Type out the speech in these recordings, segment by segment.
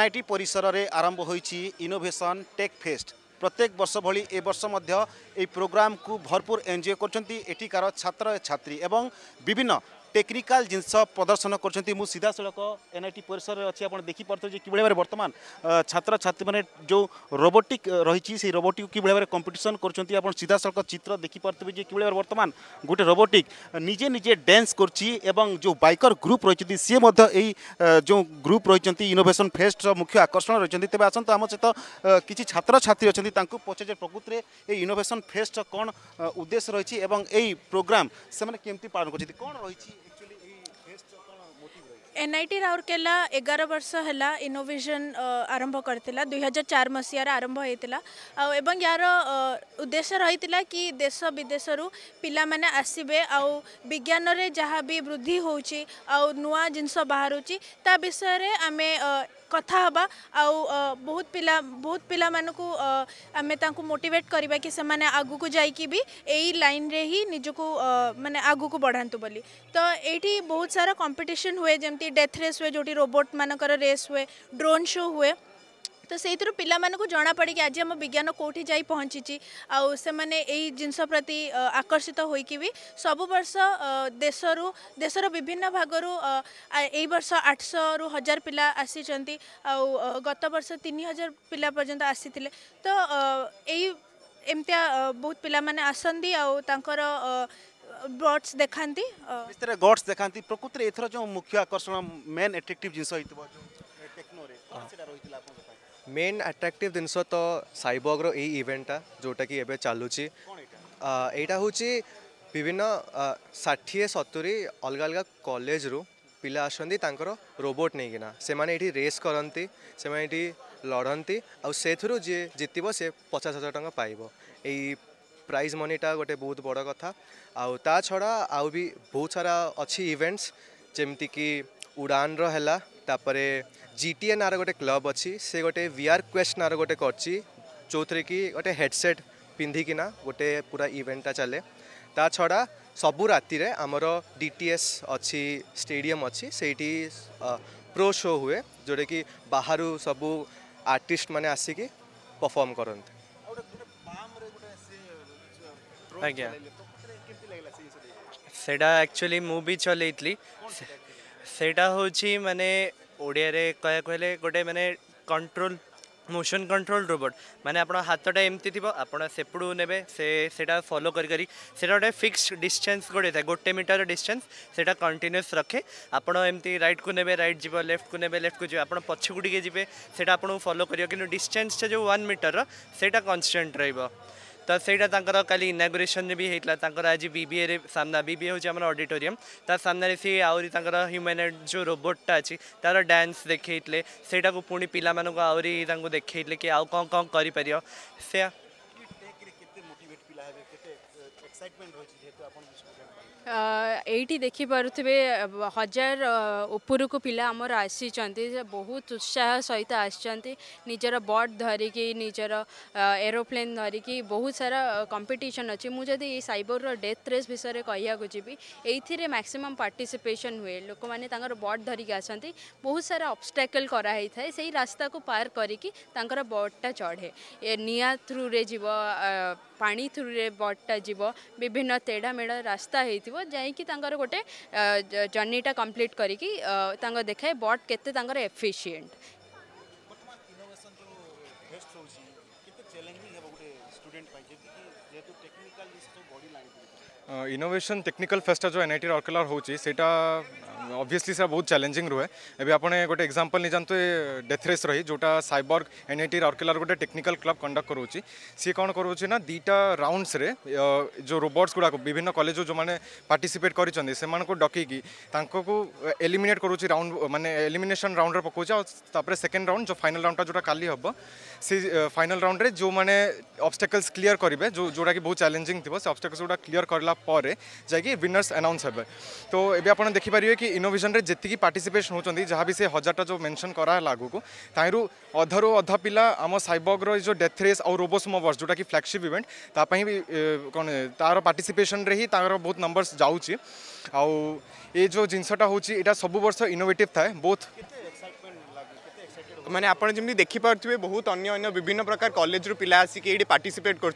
NIT পরিসরের আরম্ভ হয়েছি ইনোভেশন টেক ফেস্ট প্রত্যেক বর্ষ ভি এ বর্ষ মধ্য এই প্রোগ্রামকু ভরপুর এনজয় করছেন এটিকার ছাত্র ছাত্রী এবং বিভিন্ন টেকনিকাল জিনিস প্রদর্শন করছেন মু সিধা সড়ক এনআইটি পরিসরের অছি আপনার দেখিপার্থ যে কিভাবে ভাবে বর্তমান ছাত্র ছাত্রী মানে যে রোবোটিক রয়েছে সেই রোবোটিক কিভাবে ভাবে কম্পিটিশন করছেন আপনার সিধা সড়ক চিত্র দেখিপার্থে যে কিভাবে ভাবে বর্তমান গোটে রোবোটিক নিজে নিজে ড্যান্স করছি এবং যে বাইকর গ্রুপ রয়েছে সি এই যে গ্রুপ রয়েছেন ইনোভেশন ফেস্টর মুখ্য আকর্ষণ রয়েছেন তবে আসুন আমার সহ কিছু ছাত্র ছাত্রী অনেক তাঁকু পচারে প্রকৃতরে এই ইনোভেশন ফেস্টর কোণ উদ্দেশ্য রয়েছে এবং এই প্রোগ্রাম সে কমিটি পালন করছেন কোণ রয়েছে एनआइटी राउरकेला एघार वर्ष होला इनोभेसन आरम्भ गरिरह दुई हजार चार मसहार आरम्भला उद्देश्य रहिला कि देश विदेशु पस विज्ञान जहाबी वृद्धि हुन्छ आउ नहुँछ ता विषयले आमे कथा हाँ आ बहुत पिला बहुत पिला पा आम मोटिवेट करवा कि आग को जाकि लाइन रे ही निजुक मानने आग को बढ़ात बोली तो ये बहुत सारा कंपिटन हुए जमी डेथ रेस हुए जो रोबोट मानक रेस हुए ड्रोन शो हुए त सही पिन् जि आज आम विज्ञान कोही पहचि आउँसँग यही प्रति आकर्षित हु सब वर्ष देश र विभिन्न भागु वर्ष आठश रु हजार पि आसि आउ गत वर्ष तिन हजार पि आसी आसिले त यति बहुत पि आस बर्ड्स देखा गड्स देखा प्रकृति एउटा जो मुख्य आकर्षण मेन एट्राक्टिस ମେନ୍ ଆଟ୍ରାକ୍ଟିଭ୍ ଜିନିଷ ତ ସାଇବଗ୍ର ଏଇ ଇଭେଣ୍ଟଟା ଯେଉଁଟାକି ଏବେ ଚାଲୁଛି ଏଇଟା ହେଉଛି ବିଭିନ୍ନ ଷାଠିଏ ସତୁରି ଅଲଗା ଅଲଗା କଲେଜରୁ ପିଲା ଆସନ୍ତି ତାଙ୍କର ରୋବୋଟ୍ ନେଇକିନା ସେମାନେ ଏଠି ରେସ୍ କରନ୍ତି ସେମାନେ ଏଠି ଲଢ଼ନ୍ତି ଆଉ ସେଥିରୁ ଯିଏ ଜିତିବ ସେ ପଚାଶ ହଜାର ଟଙ୍କା ପାଇବ ଏଇ ପ୍ରାଇଜ୍ ମନିଟା ଗୋଟେ ବହୁତ ବଡ଼ କଥା ଆଉ ତା ଛଡ଼ା ଆଉ ବି ବହୁତ ସାରା ଅଛି ଇଭେଣ୍ଟସ୍ ଯେମିତିକି ଉଡ଼ାନର ହେଲା ତାପରେ जीटीए नार गोटे क्लब अच्छी से गोटे वीआर क्वेस्ट नार गोटे जो थे कि गोटे हेडसेट पिंधिकिना गोटे पूरा इवेंटा चले ता छड़ा सबु राति आमर डीटीएस अच्छी स्टेडियम अच्छी से प्रो शो हुए जोटा कि बाहर सब आर्टिस्ट मैंने आसिकी परफर्म करते ଆଜ୍ଞା ସେଇଟା ଆକ୍ଚୁଆଲି ମୁଁ ବି ଚଲେଇଥିଲି ସେଇଟା ହେଉଛି ଓଡ଼ିଆରେ କହିବାକୁ ହେଲେ ଗୋଟେ ମାନେ କଣ୍ଟ୍ରୋଲ ମୋସନ୍ କଣ୍ଟ୍ରୋଲ ରୋବୋଟ୍ ମାନେ ଆପଣ ହାତଟା ଏମିତି ଥିବ ଆପଣ ସେପଟୁ ନେବେ ସେ ସେଇଟା ଫଲୋ କରି କରି ସେଇଟା ଗୋଟେ ଫିକ୍ସ ଡିଷ୍ଟାନ୍ସ ଗୋଟେ ଥାଏ ଗୋଟେ ମିଟର ଡିଷ୍ଟାନ୍ସ ସେଇଟା କଣ୍ଟିନ୍ୟୁଅସ୍ ରଖେ ଆପଣ ଏମିତି ରାଇଟ୍କୁ ନେବେ ରାଇଟ୍ ଯିବ ଲେଫ୍ଟକୁ ନେବେ ଲେଫ୍ଟକୁ ଯିବେ ଆପଣ ପଛକୁ ଟିକେ ଯିବେ ସେଇଟା ଆପଣଙ୍କୁ ଫଲୋ କରିବ କିନ୍ତୁ ଡିଷ୍ଟାନ୍ସଟା ଯେଉଁ ୱାନ୍ ମିଟରର ସେଇଟା କନଷ୍ଟାଣ୍ଟ ରହିବ तो सहीटा कल इनाग्रेसन भी होता है आज बीबीए रे सामना बीबीए हूँ आम अडिटोरीयम तमनारे सी आहरी ह्यूमानइट जो रोबोटा अच्छी तार डांस देखे से पुणी पी आहरी देखते कि आउ कौ कौन कर ଏଇଠି ଦେଖିପାରୁଥିବେ ହଜାର ଉପରକୁ ପିଲା ଆମର ଆସିଛନ୍ତି ବହୁତ ଉତ୍ସାହ ସହିତ ଆସିଛନ୍ତି ନିଜର ବଟ୍ ଧରିକି ନିଜର ଏରୋପ୍ଲେନ୍ ଧରିକି ବହୁତ ସାରା କମ୍ପିଟିସନ୍ ଅଛି ମୁଁ ଯଦି ଏଇ ସାଇବରର ଡେଥ୍ ରେସ୍ ବିଷୟରେ କହିବାକୁ ଯିବି ଏଇଥିରେ ମ୍ୟାକ୍ସିମମ୍ ପାର୍ଟିସିପେସନ୍ ହୁଏ ଲୋକମାନେ ତାଙ୍କର ବଟ୍ ଧରିକି ଆସନ୍ତି ବହୁତ ସାରା ଅବଷ୍ଟାକଲ୍ କରାହେଇଥାଏ ସେଇ ରାସ୍ତାକୁ ପାର କରିକି ତାଙ୍କର ବଟ୍ଟା ଚଢ଼େ ଏ ନିଆଁ ଥ୍ରୁରେ ଯିବ ପାଣି ଥ୍ରୁରେ ବଟ୍ଟା ଯିବ ବିଭିନ୍ନ ତେଢ଼ା ମେଢ଼ା ରାସ୍ତା ହେଇଥିବ ଆସିବ ଯାଇକି ତାଙ୍କର ଗୋଟେ ଜର୍ଣ୍ଣିଟା କମ୍ପ୍ଲିଟ୍ କରିକି ତାଙ୍କ ଦେଖାଏ ବଟ୍ କେତେ ତାଙ୍କର efficient student technical body innovation technical fest जो एनआईटी रौरकेला होची सेटा ऑब्वियसली से बहुत चैलेंजिंग रुहे एवं आपने गोटे एग्जांपल नहीं जानते डेथ रेस रही जोटा साइबर्ग टी रौरकेला गोटे टेक्निकल क्लब कंडक्ट करोची सी कौन करोची ना राउंडस जो रोबोट्स गुड़ाक विभिन्न कॉलेज जो मैंने पार्टिसिपेट कर से मान को एलिमिनेट करोची राउंड मैंने एलिमिनेशन राउंड रे पकोचा और तापरे सेकंड राउंड जो फाइनल राउंड जो काली हबो सी फाइनल राउंड रे जो मैंने ऑब्स्टेकल अब्स्टेकल्स क्लीयर करेंगे जो जोटा कि बहुत चैलेंजिंग थी से अब्स्टेकल्स गुड़ा क्लीयर कला जाकि विनर्स अनाउंस हे तो ये आप देखिपर कि इनोभीजन में जितकी पार्टीसीपेसन होती जहाँ भी से हजारटा जो मेनसन कराला आगू ताहर अध रु पिला आम सैबग्र जो डेथ रेस आउ रोबोसमो वर्स जोटा कि फ्लैगसीप इवेंट ताप कौन तार पार्टीसीपेसन ही तार बहुत नंबर्स जाऊँच आउ जो जिनसटा होटा सब वर्ष इनोवेटिव थाए बोथ मैंने आपड़ जमी देखिपे बहुत अन्य अन्य विभिन्न प्रकार कलेज रू पा आसिक ये पार्टीसीपेट कर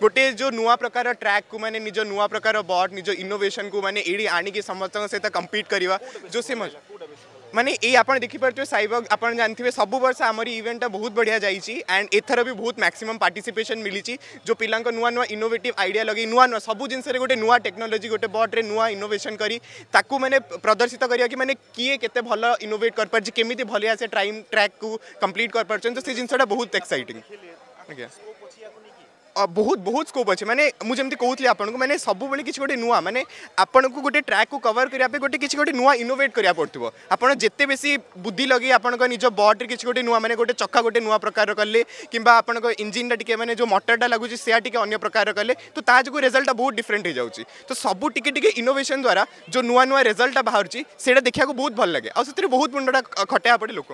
गोटे जो नुआ प्रकार ट्राक को मैंने निज नुआ प्रकार बट निज इनोभेसन को मैंने ये आणिक समस्त सहित कंपिट करवा जो से मजा माने ये आप देखिपर थे सैबग आप जानते सब वर्ष आम इवेंटा बहुत बढ़िया जाइए एंड एथर भी बहुत मैक्सीम पार्टिसपेसन मिली जो पिला नुआ नुआ इनोवेट आईडिया लगे नुआ नुआ सब जिन गोटे नुआ टेक्नोलोजी गोटे बट्रे नुआ इनोभेसन करें प्रदर्शित करवा कि मैंने किए के भल इनोभेट कर पार्टी केमी भले आसे ट्राइम ट्राक को कम्प्लीट कर पार्टी तो से जिनसा बहुत एक्साइटिंग बहुत बहुत स्कोप अच्छे मैंने मुझे कहती आपको मैंने सब बेले कि गोटे नुआ मैंने आपको गोटे ट्राक को कवर करने गोटे किसी गोटे नुआ इनोवेट करा पड़ो आपड़ जिते बेस बुद्धि लगे आप आपज बड्रे कि गोटे नुआ मैंने गोटे चका गोटे नुआ प्रकार कले कि इंजिन टे मैंने जो मटरटा लगुच अन्य प्रकार कले तो जो रेजल्ट बहुत डिफरेन्ट हो जाए तो सब टी टे इनोवेशन द्वारा जो नुआ नुआ रेजल्ट बाहर से देखा बहुत भल लगे आती बहुत मुंडा खटा पड़े लोक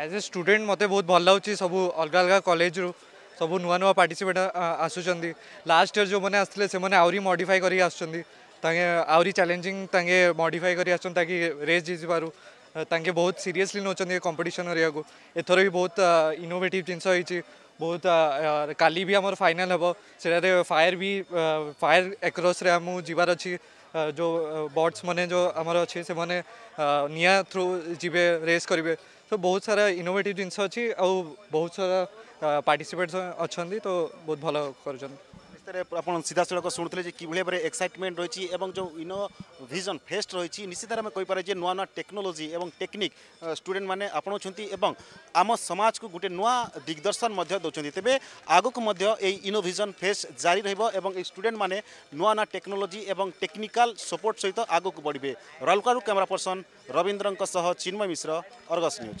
एज ए स्टूडेंट मते बहुत भल लगे सब अलग अलग कलेज रु सब नुआ नुआ पार्टिसिपेट आसुच्च लास्ट इयर जो मैंने आसते से आहरी मडिफाए कर आहरी चैलेंजिंग तांगे मडिफाए कर रेस जीति पारू तांगे बहुत सीरियसली नौकरी कंपिटिशन को एथर भी बहुत इनोवेटिव जिनस बहुत काली भी आम फाइनाल हम से फायर भी फायर एक्रस जीवार अच्छी जो बर्ड्स मैंने जो आमर अच्छे से मैंने निया थ्रू जीवे रेस करेंगे तो बहुत सारा इनोवेटिव जिनस अच्छी आउ बहुत सारा पार्टिसिपेट्स अच्छा तो बहुत भल कर রাস্তায় আপনার সিধা সড়ক শুনে যে কিভাবে ভাবে এক্সাইটমেন্ট রয়েছে এবং যে ইনোভিজন ফেস্ট রয়েছে নিশ্চিত আমি কইপারে যে নয় নয় টেকনোলোজি এবং টেকনিক স্টুডেন্ট মানে আপনার এবং আম সমাজকে গোটে নয় দিগদর্শন দেছেন তবে আগুক এই ইনোভিজন ফেস জারি রহব এবং এই স্টুডেন্ট মানে নয় নয় টেকনোলোজি এবং টেকনিকাল সপোর্ট সহ আগুক বড়বে রলকারু camera person Rabindra Chinmay Mishra Argus news